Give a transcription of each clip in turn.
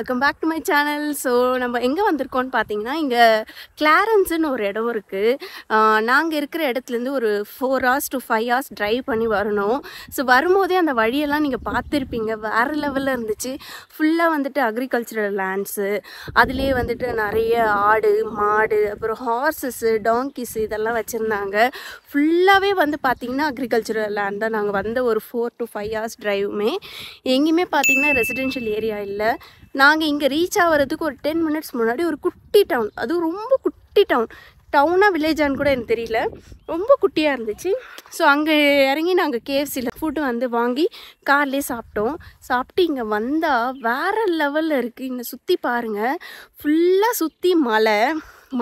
Welcome back to my channel so நம்ம எங்கே வந்திருக்கோம்னு பார்த்தீங்கன்னா இங்கே கிளாரன்ஸுன்னு ஒரு இடம் இருக்குது நாங்கள் இருக்கிற இடத்துலேருந்து ஒரு four hours to five hours drive பண்ணி வரணும் ஸோ வரும்போதே அந்த வழியெல்லாம் நீங்கள் பார்த்துருப்பீங்க வேறு லெவலில் இருந்துச்சு ஃபுல்லாக வந்துட்டு அக்ரிகல்ச்சரல் லேண்ட்ஸு அதுலேயே வந்துட்டு நிறைய ஆடு மாடு அப்புறம் ஹார்சஸ்ஸு டாங்கிஸ் இதெல்லாம் வச்சுருந்தாங்க ஃபுல்லாகவே வந்து பார்த்திங்கன்னா அக்ரிகல்ச்சரல் லேண்ட் தான் நாங்கள் வந்த ஒரு ஃபோர் டு ஃபைவ் ஹவர்ஸ் ட்ரைவுமே எங்கேயுமே பார்த்தீங்கன்னா ரெசிடென்ஷியல் ஏரியா இல்லை நாங்கள் இங்கே ரீச் ஆகிறதுக்கு ஒரு டென் மினிட்ஸ் முன்னாடி ஒரு குட்டி டவுன் அதுவும் ரொம்ப குட்டி டவுன் டவுனாக வில்லேஜான்னு கூட எனக்கு தெரியல ரொம்ப குட்டியாக இருந்துச்சு ஸோ அங்கே இறங்கி நாங்கள் கேஎஃப்சியில் ஃபுட்டு வந்து வாங்கி கார்லேயே சாப்பிட்டோம் சாப்பிட்டு இங்கே வந்தால் வேறு லெவலில் இருக்குது இங்கே சுற்றி பாருங்கள் ஃபுல்லாக சுற்றி மலை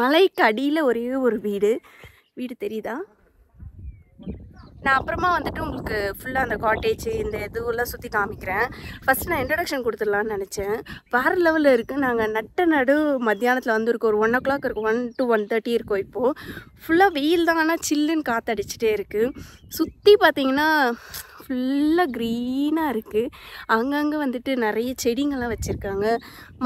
மலைக்கு அடியில் ஒரே ஒரு வீடு வீடு தெரியுதா நான் அப்புறமா வந்துட்டு உங்களுக்கு ஃபுல்லாக அந்த காட்டேஜ் இந்த இதுவெல்லாம் சுற்றி காமிக்கிறேன் ஃபஸ்ட் நான் இன்ட்ரடக்ஷன் கொடுத்துடலான்னு நினச்சேன் வேறு லெவலில் இருக்குது நாங்கள் நட்ட நடு மத்தியானத்தில் வந்துருக்கோம் ஒரு ஒன் ஓ கிளாக் இருக்கும் ஒன் டு ஒன் தேர்ட்டி இருக்கும் இப்போது ஃபுல்லாக வெயில் தான் ஆனால் சில்லுன்னு காற்றடிச்சிட்டே இருக்குது சுற்றி பார்த்திங்கன்னா ஃபுல்லாக க்ரீனாக இருக்குது அங்கங்கே வந்துட்டு நிறைய செடிங்கள்லாம் வச்சுருக்காங்க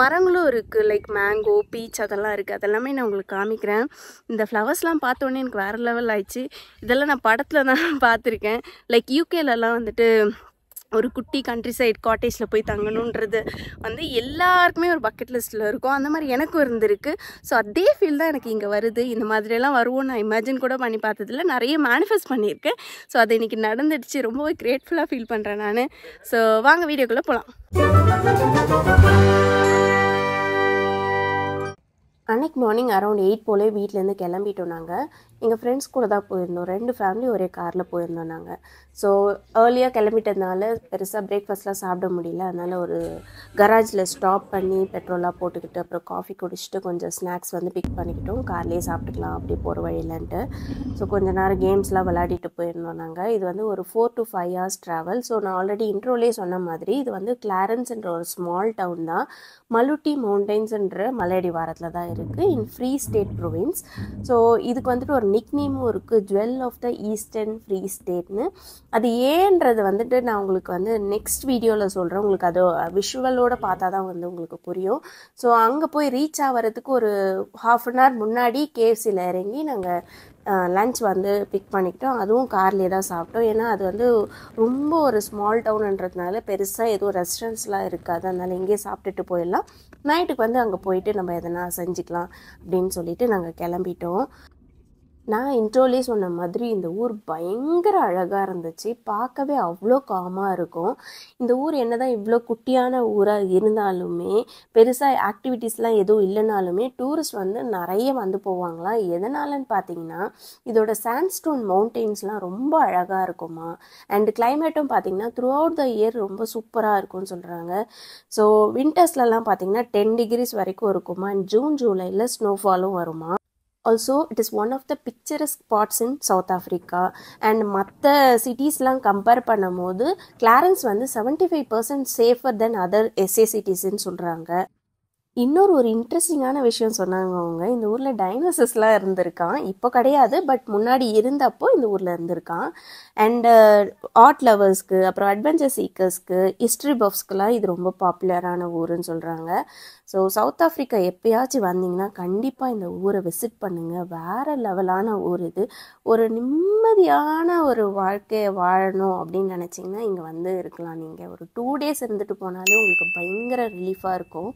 மரங்களும் இருக்குது லைக் மேங்கோ பீச் அதெல்லாம் இருக்குது அதெல்லாமே நான் உங்களுக்கு காமிக்கிறேன் இந்த ஃப்ளவர்ஸ்லாம் பார்த்தோன்னே எனக்கு வேறு லெவல் ஆயிடுச்சு இதெல்லாம் நான் படத்தில் தான் பார்த்துருக்கேன் லைக் யூகேலலாம் வந்துட்டு ஒரு குட்டி கண்ட்ரி சைட் காட்டேஜில் போய் தங்கணுன்றது வந்து எல்லாருக்குமே ஒரு பக்கெட் லிஸ்ட்டில் இருக்கும் அந்த மாதிரி எனக்கும் இருந்திருக்கு ஸோ அதே ஃபீல் தான் எனக்கு இங்கே வருது இந்த மாதிரியெல்லாம் வருவோம் நான் இமேஜின் கூட பண்ணி பார்த்ததில்ல நிறைய மேனிஃபெஸ்ட் பண்ணியிருக்கேன் ஸோ அது இன்றைக்கி நடந்துடுச்சு ரொம்பவே கிரேட்ஃபுல்லாக ஃபீல் பண்ணுறேன் நான் ஸோ வாங்க வீடியோக்குள்ளே போகலாம் அன்னைக்கு மார்னிங் அரௌண்ட் எயிட் போலே வீட்டிலேருந்து கிளம்பிட்டோம் நாங்கள் எங்கள் ஃப்ரெண்ட்ஸ் கூட தான் போயிருந்தோம் ரெண்டு ஃபேமிலி ஒரே காரில் போயிருந்தோம் நாங்கள் ஸோ ஏர்லியாக கிளம்பிட்டதுனால பெருசாக பிரேக்ஃபாஸ்ட்லாம் சாப்பிட முடியல அதனால் ஒரு கராஜில் ஸ்டாப் பண்ணி பெட்ரோலாக போட்டுக்கிட்டு அப்புறம் காஃபி குடிச்சிட்டு கொஞ்சம் ஸ்நாக்ஸ் வந்து பிக் பண்ணிக்கிட்டோம் கார்லேயே சாப்பிட்டுக்கலாம் அப்படி போகிற வழியிலன்ட்டு ஸோ கொஞ்ச நேரம் கேம்ஸ்லாம் விளையாடிட்டு போயிருந்தோம் நாங்கள் இது வந்து ஒரு four to five hours travel so நான் ஆல்ரெடி இன்ட்ரோலேயே சொன்ன மாதிரி இது வந்து கிளாரன்ஸ்ன்ற ஒரு ஸ்மால் டவுன் தான் மலுட்டி மலையடி வாரத்தில் தான் இருக்குது இருக்குது in free state province so இதுக்கு வந்துட்டு ஒரு நிக் நேமும் இருக்குது jewel of the eastern free ஸ்டேட்னு அது ஏன்றது வந்துட்டு நான் உங்களுக்கு வந்து நெக்ஸ்ட் வீடியோவில் சொல்கிறேன் உங்களுக்கு அது விஷுவலோட பார்த்தா தான் வந்து உங்களுக்கு புரியும் ஸோ அங்கே போய் ரீச் ஆகிறதுக்கு ஒரு ஹாஃப் அன் ஹவர் முன்னாடி கேஎஃப்சியில் இறங்கி நாங்கள் லன்ச் வந்து பிக் பண்ணிக்கிட்டோம் அதுவும் கார்லேயே தான் சாப்பிட்டோம் ஏன்னா அது வந்து ரொம்ப ஒரு ஸ்மால் டவுனுன்றதுனால பெருசாக எதுவும் ரெஸ்டாரண்ட்ஸ்லாம் இருக்காது அதனால் இங்கேயே சாப்பிட்டுட்டு போயிடலாம் நைட்டுக்கு வந்து அங்கே போயிட்டு நம்ம எதனா செஞ்சுக்கலாம் அப்படின்னு சொல்லிட்டு நாங்கள் கிளம்பிட்டோம் நான் இன்ட்ரோலே சொன்ன மாதிரி இந்த ஊர் பயங்கர அழகாக இருந்துச்சு பார்க்கவே அவ்வளோ காமாக இருக்கும் இந்த ஊர் என்ன தான் இவ்வளோ குட்டியான ஊராக இருந்தாலுமே பெருசாக ஆக்டிவிட்டீஸ்லாம் எதுவும் இல்லைனாலுமே டூரிஸ்ட் வந்து நிறைய வந்து போவாங்களாம் எதனாலன்னு பார்த்தீங்கன்னா இதோட சாண்ட்ஸ்டோன் மவுண்டெயின்ஸ்லாம் ரொம்ப அழகாக இருக்குமா அண்டு கிளைமேட்டும் பார்த்தீங்கன்னா த்ரூ அவுட் த இயர் ரொம்ப சூப்பராக இருக்கும்னு சொல்கிறாங்க ஸோ வின்டர்ஸ்லலாம் பார்த்தீங்கன்னா டென் டிகிரிஸ் வரைக்கும் இருக்குமா அண்ட் ஜூன் ஜூலையில் ஸ்னோஃபாலும் வருமா also it is one of the picturesque spots in South Africa and மற்ற சிட்டிஸ்லாம் கம்பேர் பண்ணும் போது கிளாரன்ஸ் வந்து seventy five percent safer than other SA சிட்டிஸ்ன்னு சொல்கிறாங்க இன்னொரு ஒரு இன்ட்ரெஸ்டிங்கான விஷயம் சொன்னாங்க அவங்க இந்த ஊரில் டைனோசஸ்லாம் இருந்திருக்கான் இப்போ கிடையாது பட் முன்னாடி இருந்தப்போ இந்த ஊரில் இருந்திருக்கான் அண்டு ஆர்ட் லவர்ஸ்க்கு அப்புறம் அட்வென்ச்சர் சீக்கர்ஸ்க்கு ஹிஸ்ட்ரி பஃப்ஸ்க்கெலாம் இது ரொம்ப பாப்புலரான ஊருன்னு சொல்கிறாங்க ஸோ சவுத் ஆஃப்ரிக்கா எப்பயாச்சும் வந்தீங்கன்னா கண்டிப்பாக இந்த ஊரை விசிட் பண்ணுங்கள் வேறு லெவலான ஊர் இது ஒரு நிம்மதியான ஒரு வாழ்க்கையை வாழணும் அப்படின்னு நினச்சிங்கன்னா இங்கே வந்து இருக்கலாம் நீங்கள் ஒரு டூ டேஸ் இருந்துட்டு போனாலே உங்களுக்கு பயங்கர ரிலீஃபாக இருக்கும்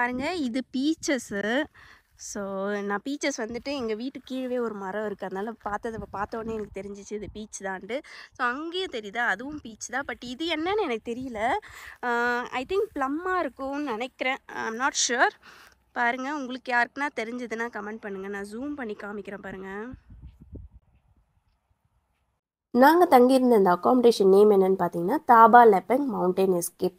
பாருங்கள் இது பீச்சஸ்ஸு ஸோ நான் பீச்சஸ் வந்துட்டு எங்கள் வீட்டு கீழே ஒரு மரம் இருக்குது அதனால் பார்த்ததை பார்த்தோன்னே எனக்கு தெரிஞ்சிச்சு இது பீச் தான்ட்டு ஸோ அங்கேயே தெரியுதா அதுவும் பீச் தான் பட் இது என்னன்னு எனக்கு தெரியல ஐ திங்க் ப்ளம்மாக இருக்கும்னு நினைக்கிறேன் ஐம் நாட் ஷுர் பாருங்கள் உங்களுக்கு யாருக்குன்னா தெரிஞ்சதுன்னா கமெண்ட் பண்ணுங்கள் நான் ஜூம் பண்ணி காமிக்கிறேன் பாருங்கள் நாங்கள் தங்கியிருந்த இந்த அக்காமடேஷன் நேம் என்னென்னு பார்த்தீங்கன்னா தாபா லெப்பங் மவுண்டைன் எஸ்கேப்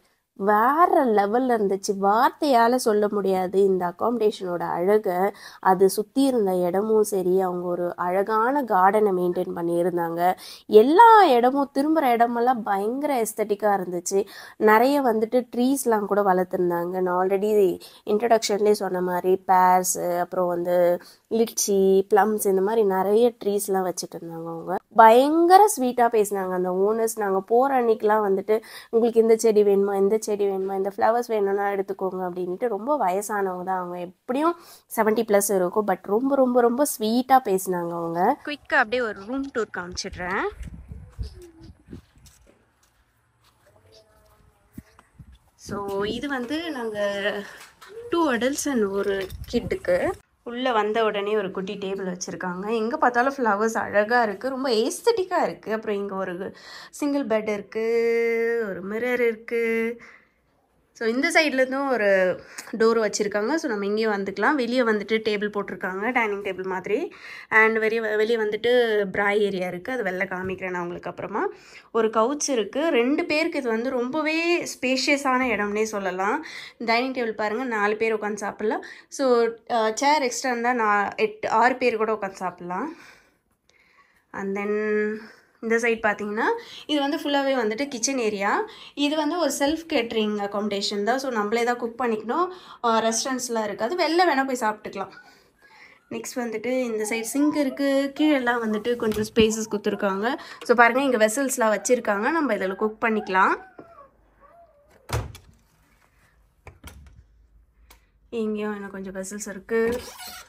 வேற லெவலில் இருந்துச்சு வார்த்தையால் சொல்ல முடியாது இந்த அகாமடேஷனோட அழகை அது சுற்றி இருந்த இடமும் சரி அவங்க ஒரு அழகான கார்டனை மெயின்டைன் பண்ணியிருந்தாங்க எல்லா இடமும் திரும்புகிற இடமெல்லாம் பயங்கர எஸ்தட்டிக்கா இருந்துச்சு நிறைய வந்துட்டு ட்ரீஸ்லாம் கூட வளர்த்துருந்தாங்க நான் ஆல்ரெடி இன்ட்ரடக்ஷன்லேயே சொன்ன மாதிரி பேர்ஸ் அப்புறம் வந்து லிச்சி ப்ளம்ஸ் இந்த மாதிரி நிறைய ட்ரீஸ்லாம் வச்சுட்டு இருந்தாங்க அவங்க பயங்கர ஸ்வீட்டாக பேசினாங்க அந்த ஓனர்ஸ் நாங்கள் போகிற அன்னைக்கெலாம் வந்துட்டு உங்களுக்கு இந்த செடி வேணுமா இந்த செடி வேணுமா இந்த ஃப்ளவர்ஸ் வேணும்னா எடுத்துக்கோங்க அப்படின்ட்டு ரொம்ப வயசானவங்க தான் அவங்க எப்படியும் செவன்ட்டி ப்ளஸ் இருக்கும் பட் ரொம்ப ரொம்ப ரொம்ப ஸ்வீட்டாக பேசினாங்க அவங்க குயிக்காக அப்படியே ஒரு ரூம் டூர் காமிச்சிடுறேன் ஸோ இது வந்து நாங்கள் டூ அடல்ட்ஸ் அண்ட் ஒரு கிட்டுக்கு உள்ளே வந்த உடனே ஒரு குட்டி டேபிள் வச்சுருக்காங்க எங்கே பார்த்தாலும் ஃப்ளவர்ஸ் அழகாக இருக்குது ரொம்ப ஏஸ்தட்டிக்காக இருக்குது அப்புறம் இங்கே ஒரு சிங்கிள் பெட் இருக்குது ஒரு மிரர் இருக்குது ஸோ இந்த சைட்லேருந்தும் ஒரு டோர் வச்சுருக்காங்க ஸோ நம்ம இங்கேயும் வந்துக்கலாம் வெளியே வந்துட்டு டேபிள் போட்டிருக்காங்க டைனிங் டேபிள் மாதிரி அண்ட் வெளியே வெளியே வந்துட்டு ப்ராய் ஏரியா இருக்குது அது வெளில காமிக்கிறேன் நான் உங்களுக்கு அப்புறமா ஒரு கவுச் இருக்குது ரெண்டு பேருக்கு இது வந்து ரொம்பவே ஸ்பேஷியஸான இடம்னே சொல்லலாம் டைனிங் டேபிள் பாருங்கள் நாலு பேர் உட்காந்து சாப்பிட்லாம் ஸோ சேர் எக்ஸ்ட்ரா இருந்தால் நான் எட்டு ஆறு பேர் கூட உட்காந்து சாப்பிட்லாம் அண்ட் தென் இந்த சைட் பார்த்தீங்கன்னா இது வந்து ஃபுல்லாகவே வந்துட்டு கிச்சன் ஏரியா இது வந்து ஒரு செல்ஃப் கேட்ரிங் அக்காமடேஷன் தான் ஸோ நம்மளே தான் குக் பண்ணிக்கணும் ரெஸ்டாரண்ட்ஸ்லாம் இருக்காது வெளில வேணால் போய் சாப்பிட்டுக்கலாம் நெக்ஸ்ட் வந்துட்டு இந்த சைடு சிங்க் இருக்குது கீழெல்லாம் வந்துட்டு கொஞ்சம் ஸ்பேசஸ் கொடுத்துருக்காங்க ஸோ பாருங்கள் இங்கே வெசல்ஸ்லாம் வச்சுருக்காங்க நம்ம இதில் குக் பண்ணிக்கலாம் இங்கேயும் எனக்கு கொஞ்சம் வெசல்ஸ் இருக்குது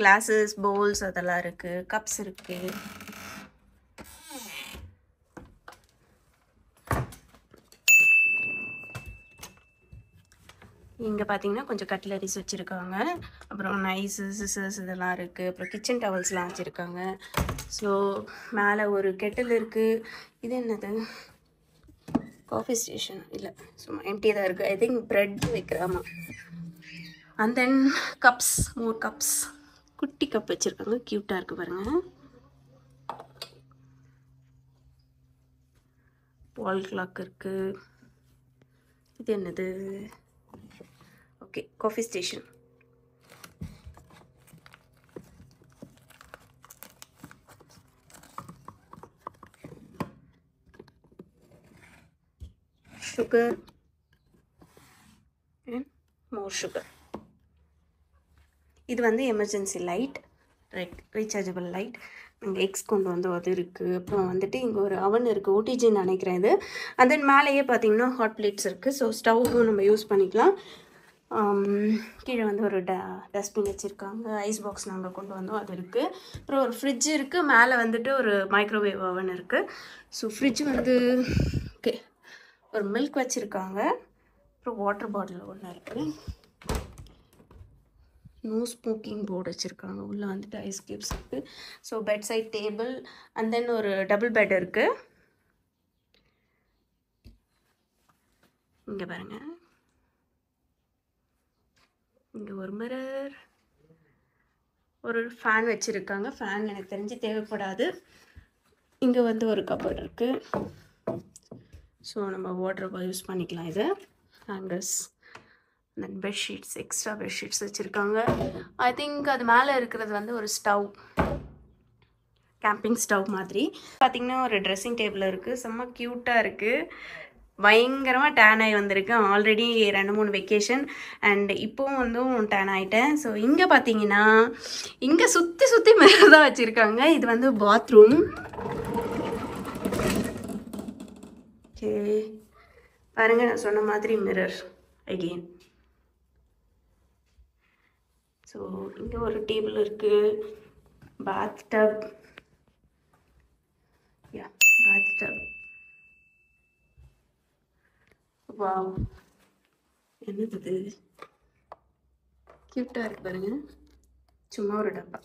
கிளாஸஸ் பவுல்ஸ் அதெல்லாம் இருக்குது கப்ஸ் இருக்குது இங்கே பார்த்தீங்கன்னா கொஞ்சம் கட்லரிஸ் வச்சுருக்காங்க அப்புறம் நைஸு சிசர்ஸ் இதெல்லாம் இருக்குது அப்புறம் கிச்சன் டவல்ஸ்லாம் வச்சுருக்காங்க ஸோ மேலே ஒரு கெட்டில் இருக்குது இது என்னது காஃபி ஸ்டேஷன் இல்லை சும்மா எம்டி தான் இருக்குது ஐ திங்க் ப்ரெட் வைக்கிறாமா and then cups more cups குட்டி கப் வச்சுருக்காங்க க்யூட்டாக இருக்குது பாருங்கள் வால் கிளாக் இருக்குது இது என்னது okay coffee station sugar and more sugar. இது வந்து emergency light right rechargeable light இங்கே எக்ஸ் கொண்டு வந்து அது இருக்குது அப்புறம் வந்துட்டு இங்கே ஒரு அவன் இருக்குது ஓடிஜின்னு நினைக்கிறேன் இது அண்ட் தென் மேலேயே பார்த்தீங்கன்னா ஹாட் பிளேட்ஸ் இருக்குது ஸோ ஸ்டவ்வும் நம்ம யூஸ் பண்ணிக்கலாம் um, கீழே வந்து ஒரு ட டஸ்ட்பின் வச்சுருக்காங்க ஐஸ் பாக்ஸ் நாங்கள் கொண்டு வந்தோம் அது இருக்குது அப்புறம் ஒரு ஃப்ரிட்ஜ் இருக்குது மேலே வந்துட்டு ஒரு மைக்ரோவேவ் அவன் இருக்குது ஸோ ஃப்ரிட்ஜ் வந்து ஓகே ஒரு மில்க் வச்சுருக்காங்க அப்புறம் வாட்டர் பாட்டில் ஒன்று இருக்குது நோ ஸ்மோக்கிங் போர்டு வச்சுருக்காங்க உள்ளே வந்துட்டு ஐஸ் கியூப்ஸ் இருக்குது so bed side table and then ஒரு டபுள் பெட் இருக்குது இங்கே பாருங்கள் இங்கே ஒரு மிரர் ஒரு ஃபேன் வச்சுருக்காங்க ஃபேன் எனக்கு தெரிஞ்சு தேவைப்படாது இங்கே வந்து ஒரு கபர் இருக்குது ஸோ நம்ம வாட்ரப்பாக யூஸ் பண்ணிக்கலாம் இதை hangers then bedsheets extra bedsheets வச்சுருக்காங்க ஐ திங்க் அது மேலே இருக்கிறது வந்து ஒரு ஸ்டவ் கேம்பிங் ஸ்டவ் மாதிரி பார்த்திங்கன்னா ஒரு ட்ரெஸ்ஸிங் டேபிள் இருக்குது செம்ம க்யூட்டாக இருக்குது பயங்கரமாக டேன் ஆகி வந்திருக்கேன் ஆல்ரெடி ரெண்டு மூணு வெக்கேஷன் அண்ட் இப்போவும் வந்து டேன் ஆகிட்டேன் ஸோ இங்கே பார்த்தீங்கன்னா இங்கே சுற்றி சுற்றி மேலே தான் வச்சுருக்காங்க இது வந்து பாத்ரூம் ஓகே பாருங்கள் நான் சொன்ன மாதிரி மிரர் அகெயின் ஸோ இங்கே ஒரு டேபிள் இருக்குது பாத் டப் யா பாத் டப் வா என்னது இது கியூட்டாக இருக்கு பாருங்க சும்மா ஒரு டப்பா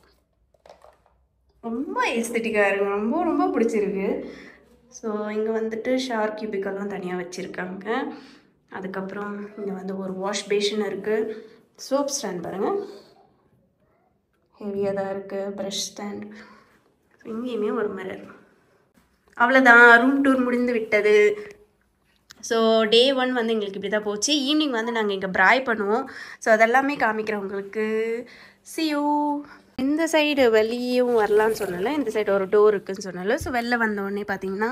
ரொம்ப எஸ்தட்டிக்காக இருக்கு ரொம்ப ரொம்ப பிடிச்சிருக்கு ஸோ இங்கே வந்துட்டு ஷார் கியூபிக்கெல்லாம் தனியாக வச்சுருக்காங்க அதுக்கப்புறம் இங்கே வந்து ஒரு வாஷ் பேஷன் இருக்குது சோப் ஸ்டாண்ட் பாருங்கள் ஹெவியாக தான் இருக்குது ப்ரஷ் ஸ்டாண்ட் இங்கேயுமே ஒரு மிரர் அவ்வளோதான் ரூம் டூர் முடிந்து விட்டது ஸோ டே ஒன் வந்து எங்களுக்கு இப்படி தான் போச்சு ஈவினிங் வந்து நாங்கள் இங்கே ப்ராய் பண்ணுவோம் ஸோ அதெல்லாமே காமிக்கிறவங்களுக்கு உங்களுக்கு சியூ இந்த சைடு வெளியும் வரலான்னு சொன்னால இந்த சைடு ஒரு டோர் இருக்குதுன்னு சொன்னால ஸோ வெளில வந்தோடனே பார்த்தீங்கன்னா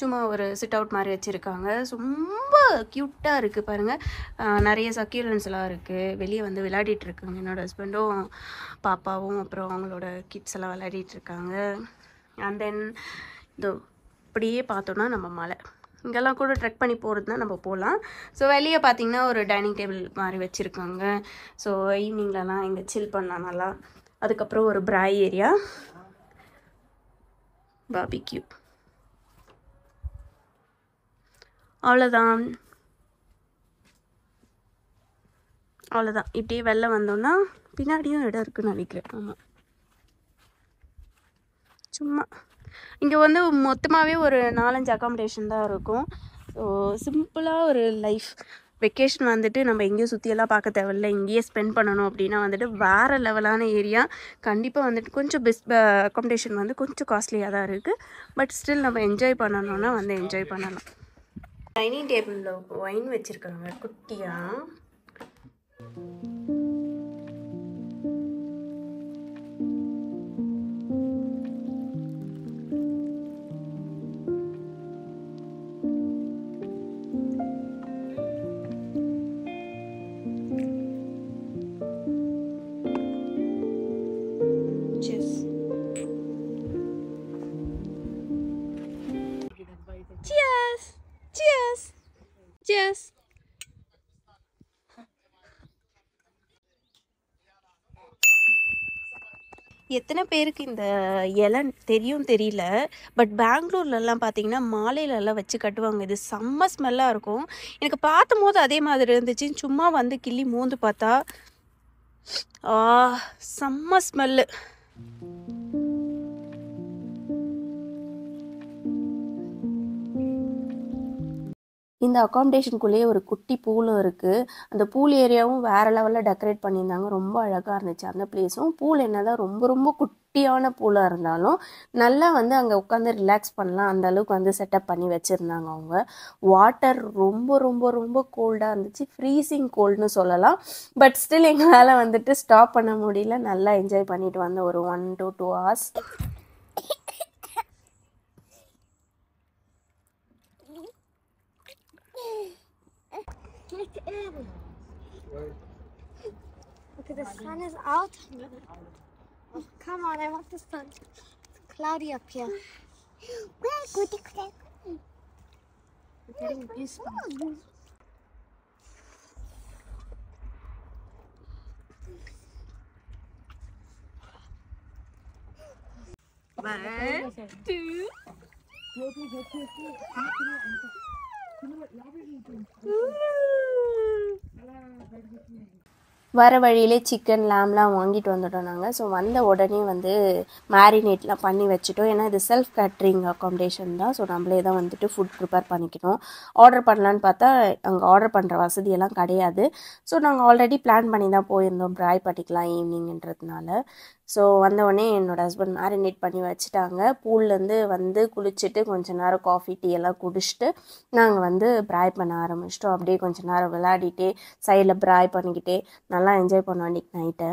சும்மா ஒரு சிட் அவுட் மாதிரி வச்சுருக்காங்க ரொம்ப க்யூட்டாக இருக்குது பாருங்கள் நிறைய சக்யூலன்ஸ்லாம் இருக்குது வெளியே வந்து விளையாடிட்டு இருக்காங்க என்னோடய ஹஸ்பண்டும் பாப்பாவும் அப்புறம் அவங்களோட கிட்ஸ் எல்லாம் விளையாடிட்டு இருக்காங்க அண்ட் தென் இதோ இப்படியே பார்த்தோன்னா நம்ம மலை இங்கெல்லாம் கூட ட்ரெக் பண்ணி போகிறது தான் நம்ம போகலாம் ஸோ வெளியே பார்த்தீங்கன்னா ஒரு டைனிங் டேபிள் மாதிரி வச்சுருக்காங்க ஸோ ஈவினிங்லலாம் இங்கே சில் பண்ணலாம் நல்லா அதுக்கப்புறம் ஒரு ப்ராய் ஏரியா பாபிக்யூ அவ்வளோதான் அவ்வளோதான் இப்படியே வெளில வந்தோன்னா பின்னாடியும் இடம் இருக்குன்னு நினைக்கிறேன் ஆமாம் சும்மா இங்கே வந்து மொத்தமாகவே ஒரு நாலஞ்சு அக்காமடேஷன் தான் இருக்கும் ஸோ சிம்பிளாக ஒரு லைஃப் வெக்கேஷன் வந்துட்டு நம்ம எங்கேயும் சுற்றியெல்லாம் பார்க்க தேவையில்ல இங்கேயே ஸ்பெண்ட் பண்ணணும் அப்படின்னா வந்துட்டு வேறு லெவலான ஏரியா கண்டிப்பாக வந்துட்டு கொஞ்சம் பெஸ் அக்காமடேஷன் வந்து கொஞ்சம் காஸ்ட்லியாக தான் இருக்குது பட் ஸ்டில் நம்ம என்ஜாய் பண்ணணும்னா வந்து என்ஜாய் பண்ணலாம் டைனிங் டேபிளில் ஒயின் வச்சுருக்குறாங்க குட்டியாக எத்தனை பேருக்கு இந்த இலை தெரியும் தெரியல பட் பெங்களூர்லலாம் பார்த்தீங்கன்னா மாலையிலலாம் வச்சு கட்டுவாங்க இது செம்ம ஸ்மெல்லாக இருக்கும் எனக்கு பார்த்தும் போது அதே மாதிரி இருந்துச்சு சும்மா வந்து கிள்ளி மூந்து பார்த்தா ஆ செம்ம ஸ்மெல்லு இந்த அக்காமடேஷனுக்குள்ளேயே ஒரு குட்டி பூலும் இருக்குது அந்த பூல் ஏரியாவும் வேறு லெவலில் டெக்கரேட் பண்ணியிருந்தாங்க ரொம்ப அழகாக இருந்துச்சு அந்த பிளேஸும் பூல் என்னதான் ரொம்ப ரொம்ப குட்டியான பூலாக இருந்தாலும் நல்லா வந்து அங்கே உட்காந்து ரிலாக்ஸ் பண்ணலாம் அந்த அளவுக்கு வந்து செட்டப் பண்ணி வச்சுருந்தாங்க அவங்க வாட்டர் ரொம்ப ரொம்ப ரொம்ப கோல்டாக இருந்துச்சு ஃப்ரீசிங் கோல்டுன்னு சொல்லலாம் பட் ஸ்டில் எங்களால் வந்துட்டு ஸ்டாப் பண்ண முடியல நல்லா என்ஜாய் பண்ணிட்டு வந்த ஒரு one to two hours Check Okay, the sun is out. Oh, come on, I want the sun. It's cloudy up here. We're getting One, two. வர வழியிலே சிக்கன் லேம்லாம் வாங்கிட்டு வந்துட்டோம் நாங்கள் ஸோ வந்த உடனே வந்து மேரினேட்லாம் பண்ணி வச்சுட்டோம் ஏன்னா இது செல்ஃப் கேட்ரிங் அக்காமடேஷன் தான் ஸோ நம்மளே தான் வந்துட்டு ஃபுட் ப்ரிப்பேர் பண்ணிக்கணும் ஆர்டர் பண்ணலான்னு பார்த்தா அங்கே ஆர்டர் பண்ணுற வசதியெல்லாம் கிடையாது ஸோ நாங்கள் ஆல்ரெடி பிளான் பண்ணி தான் போயிருந்தோம் ப்ராய் பண்ணிக்கலாம் ஈவினிங்ன்றதுனால ஸோ வந்தவுடனே என்னோடய ஹஸ்பண்ட் மேரினேட் பண்ணி வச்சுட்டாங்க பூல்லேருந்து வந்து குளிச்சுட்டு கொஞ்ச நேரம் காஃபி டீ எல்லாம் குடிச்சிட்டு நாங்கள் வந்து ப்ராய் பண்ண ஆரம்பிச்சிட்டோம் அப்படியே கொஞ்ச நேரம் விளையாடிட்டே சைடில் ப்ராய் பண்ணிக்கிட்டே நல்லா என்ஜாய் பண்ணோம் அன்றைக்கி நைட்டை